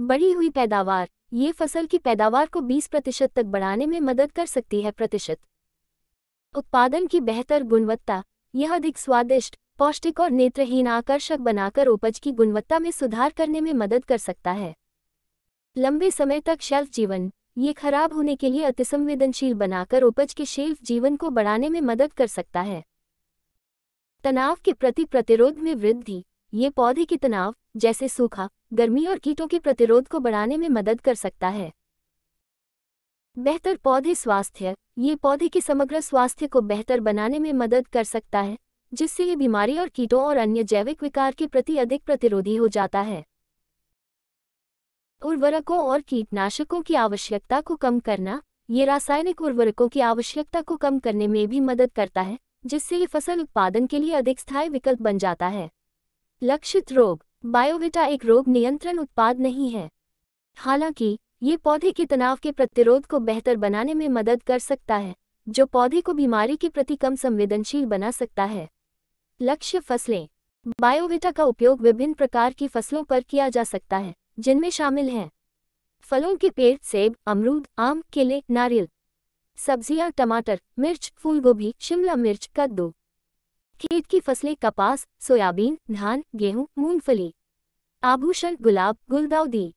बढ़ी हुई पैदावार ये फसल की पैदावार को 20 प्रतिशत तक बढ़ाने में मदद कर सकती है प्रतिशत उत्पादन की बेहतर गुणवत्ता यह अधिक स्वादिष्ट पौष्टिक और नेत्रहीन आकर्षक बनाकर उपज की गुणवत्ता में सुधार करने में मदद कर सकता है लंबे समय तक शेल्फ जीवन ये खराब होने के लिए अतिसंवेदनशील बनाकर उपज के शेल्फ जीवन को बढ़ाने में मदद कर सकता है तनाव के प्रति प्रतिरोध में वृद्धि ये पौधे की तनाव जैसे सूखा गर्मी और कीटों के प्रतिरोध को बढ़ाने में मदद कर सकता है बेहतर पौधे स्वास्थ्य ये पौधे के समग्र स्वास्थ्य को बेहतर बनाने में मदद कर सकता है जिससे ये बीमारी और कीटों और अन्य जैविक विकार के प्रति अधिक प्रतिरोधी हो जाता है उर्वरकों और कीटनाशकों की आवश्यकता को कम करना ये रासायनिक उर्वरकों की आवश्यकता को कम करने में भी मदद करता है जिससे ये फसल उत्पादन के लिए अधिक स्थायी विकल्प बन जाता है लक्षित रोग बायोविटा एक रोग नियंत्रण उत्पाद नहीं है हालांकि ये पौधे के तनाव के प्रतिरोध को बेहतर बनाने में मदद कर सकता है जो पौधे को बीमारी के प्रति कम संवेदनशील बना सकता है लक्ष्य फसलें बायोविटा का उपयोग विभिन्न प्रकार की फसलों पर किया जा सकता है जिनमें शामिल हैं फलों के पेड़ सेब अमरूद आम केले नारियल सब्जियां टमाटर मिर्च फूलगोभी शिमला मिर्च कद्दू खेत की फसलें कपास सोयाबीन धान गेहूं मूंगफली आभूषण गुलाब गुलदाउदी